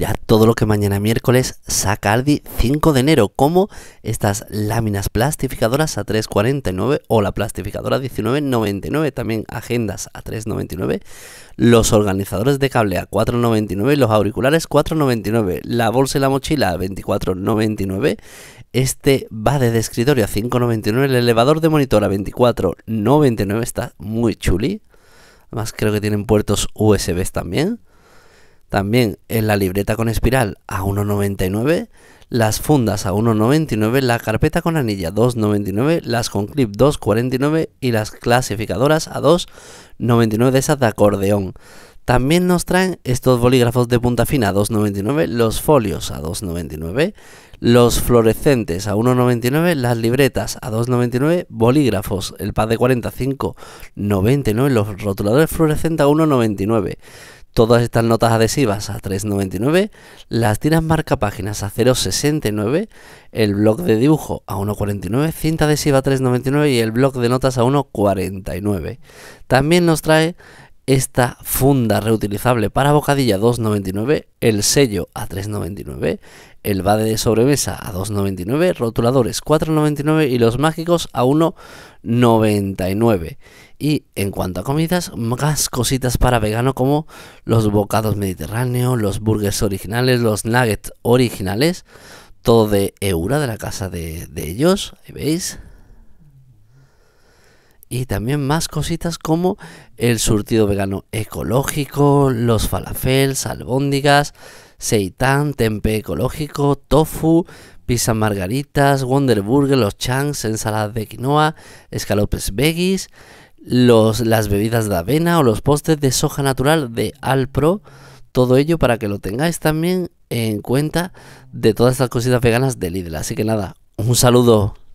ya todo lo que mañana miércoles saca Aldi 5 de enero, como estas láminas plastificadoras a 3,49 o la plastificadora 19,99, también agendas a 3,99, los organizadores de cable a 4,99, los auriculares 4,99, la bolsa y la mochila a 24,99, este va de escritorio a 5,99, el elevador de monitor a 24,99, está muy chuli. Además creo que tienen puertos USB también. También en la libreta con espiral a 1,99, las fundas a 1,99, la carpeta con anilla 2,99, las con clip 2,49 y las clasificadoras a 2,99 de esas de acordeón. También nos traen estos bolígrafos de punta fina a 2,99, los folios a 2,99, los fluorescentes a 1,99, las libretas a 2,99, bolígrafos, el pad de 45, los rotuladores fluorescentes a 1,99. Todas estas notas adhesivas a 3,99, las tiras marca páginas a 0,69, el bloc de dibujo a 1,49, cinta adhesiva a 3,99 y el bloc de notas a 1,49. También nos trae esta funda reutilizable para bocadilla 2,99, el sello a 3,99, el vade de sobremesa a 2,99, rotuladores 4,99 y los mágicos a 1,99. Y en cuanto a comidas, más cositas para vegano como los bocados mediterráneos, los burgers originales, los nuggets originales, todo de Eura, de la casa de, de ellos, ahí veis, y también más cositas como el surtido vegano ecológico, los falafels, albóndigas, seitán, tempe ecológico, tofu, pizza margaritas, wonderburger, los chunks, ensaladas de quinoa, escalopes veggies, los, las bebidas de avena o los postres de soja natural de Alpro. Todo ello para que lo tengáis también en cuenta de todas estas cositas veganas de Lidl. Así que nada, un saludo.